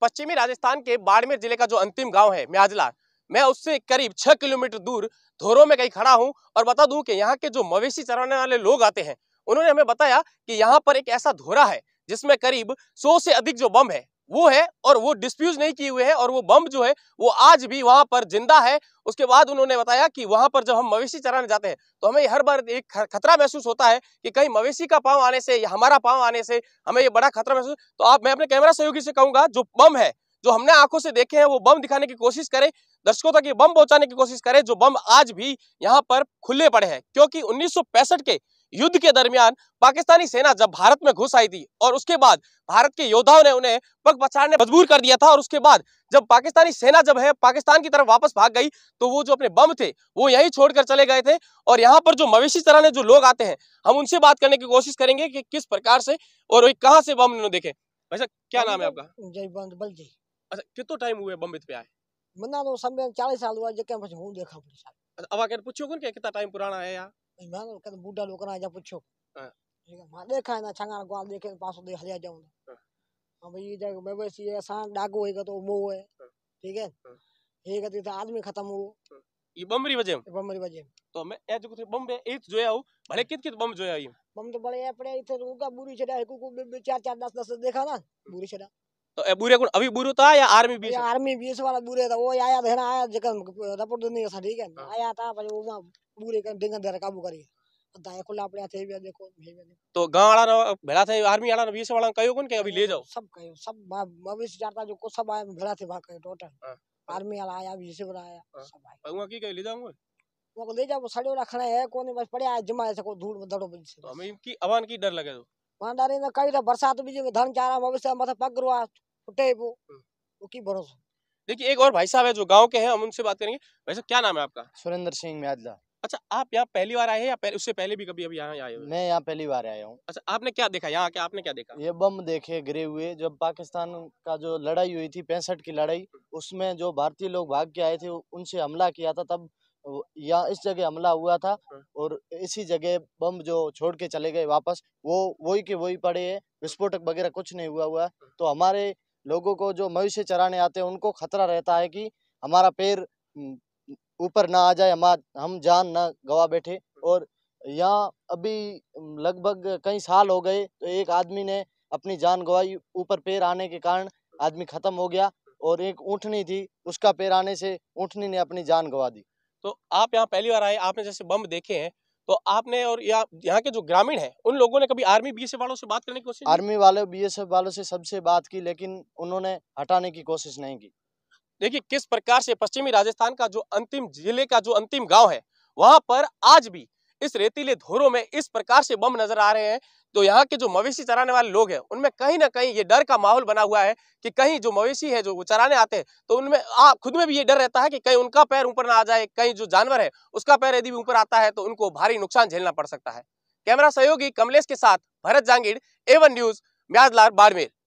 पश्चिमी राजस्थान के बाड़मेर जिले का जो अंतिम गाँव है म्याजला मैं उससे करीब छह किलोमीटर दूर धोरों में कहीं खड़ा हूँ और बता दू कि यहाँ के जो मवेशी चराने वाले लोग आते हैं उन्होंने हमें बताया कि यहाँ पर एक ऐसा धोरा है जिसमें करीब सौ से अधिक जो बम है वो है और वो डिस्प्यूज नहीं किए हुए हैं और वो बम जो है वो आज भी वहां पर जिंदा है उसके बाद उन्होंने बताया कि वहां पर जब हम मवेशी चराने जाते हैं तो हमें हर बार एक खतरा महसूस होता है कि कहीं मवेशी का पाँव आने से या हमारा पाँव आने से हमें ये बड़ा खतरा महसूस तो आप मैं अपने कैमरा सहयोगी से कहूंगा जो बम है जो हमने आंखों से देखे हैं वो बम दिखाने की कोशिश करें दर्शकों तक ये बम पहुंचाने की कोशिश करें जो बम आज भी यहाँ पर खुले पड़े हैं क्योंकि उन्नीस के युद्ध के दरमियान पाकिस्तानी सेना जब भारत में घुस आई थी और उसके बाद भारत के योद्धाओं ने उन्हें पग पछाड़ने मजबूर कर दिया था और उसके बाद जब पाकिस्तानी सेना जब है पाकिस्तान की तरफ वापस भाग गई तो वो जो अपने बम थे वो यही छोड़कर चले गए थे और यहाँ पर जो मवेशी तरह जो लोग आते हैं हम उनसे बात करने की कोशिश करेंगे कि किस प्रकार से और कहाँ से बम उन्होंने देखे वैसे क्या नाम है आपका बल जी अच्छा कितो टाइम हुए बम पे आए मना तो समय चालीस साल हुआ जे देखा अच्छा, अब आकर पूछो कितना टाइम पुराना है यार मैं कद बूढ़ा लोग ना जा पूछो मां देखा ना छंगा ग्वाल देखे पासो दे हलिया जाऊं हां भाई ये जग मवेशी है सा डागो है तो मो है ठीक है ये कहते थे आदमी खत्म हो ये बमरी वजह बमरी वजह तो मैं ए जो बम ए जोया हूं भले कित कित बम जोया हूं बम तो बड़े अपने इथे उगा बुरी छड़ा है को चार चार दस दस देखा ना बुरी छड़ा तो ए बुरे कौन अभी बुरो था या आर्मी बीस आर्मी बीस वाला बुरे था वो आया था ना आया जगह रिपोर्ट देने का ठीक है आया था पर वो पूरे कर डेंगन दर काबू करी दाया खुला अपने थे भी देखो भेजा देखो तो गांव वाला भेड़ा थे आर्मी वाला बीस वाला कहियो कोन के अभी ले जाओ सब कहियो सब मवेश जाता जो को सब आए भेड़ा थे भाग टोटल हाँ। आर्मी वाला आया बीस वाला आया हाँ। सब आया वहां की कह ले जाऊंगा वो को ले जाओ सड़े रखना है कौन बस पड़े आज जमा ऐसे को धूल में दड़ो बज से तो हमें की अवान की डर लगे तो वहां डरे ना कई तो बरसात भी जे धन चारा मवेश माथा पग रुआ फुटे वो हाँ। वो की भरोसा देखिए एक और भाई साहब है जो गांव के हैं हम उनसे बात करेंगे भाई साहब क्या नाम है आपका सुरेंद्र सिंह म्यादला अच्छा आप यहाँ पहली बार आए हैं या पहले, उससे पहले भी कभी अभी आए हो मैं यहाँ पहली बार आया हूँ अच्छा आपने क्या देखा यहाँ आके आपने क्या देखा ये बम देखे गिरे हुए जब पाकिस्तान का जो लड़ाई हुई थी पैंसठ की लड़ाई हम्म। उसमें जो भारतीय लोग भाग के आए थे उनसे हमला किया था तब यहाँ इस जगह हमला हुआ था हम्म। और इसी जगह बम जो छोड़ के चले गए वापस वो वही के वही पड़े है विस्फोटक वगैरह कुछ नहीं हुआ हुआ हम्म। तो हमारे लोगों को जो मवेशी चराने आते हैं उनको खतरा रहता है कि हमारा पैर ऊपर ना आ जाए हम हम जान ना गवा बैठे और यहाँ अभी लगभग कई साल हो गए तो एक आदमी ने अपनी जान गवाई ऊपर पैर आने के कारण आदमी ख़त्म हो गया और एक ऊँटनी थी उसका पैर आने से ऊँटनी ने अपनी जान गवा दी तो आप यहाँ पहली बार आए आपने जैसे बम देखे हैं तो आपने और यहाँ यहाँ के जो ग्रामीण हैं उन लोगों ने कभी आर्मी बी वालों से बात करने की कोशिश आर्मी वाले बी वालों से सबसे बात की लेकिन उन्होंने हटाने की कोशिश नहीं की देखिए किस प्रकार से पश्चिमी राजस्थान का जो अंतिम जिले का जो अंतिम गांव है वहां पर आज भी इस रेतीले धोरों में इस प्रकार से बम नजर आ रहे हैं तो यहाँ के जो मवेशी चराने वाले लोग हैं उनमें कहीं ना कहीं ये डर का माहौल बना हुआ है कि कहीं जो मवेशी है जो वो चराने आते हैं तो उनमें आ, खुद में भी ये डर रहता है कि कहीं उनका पैर ऊपर ना आ जाए कहीं जो जानवर है उसका पैर यदि ऊपर आता है तो उनको भारी नुकसान झेलना पड़ सकता है कैमरा सहयोगी कमलेश के साथ भरत जांगीड़ एवन न्यूज म्याजलार बाड़मेर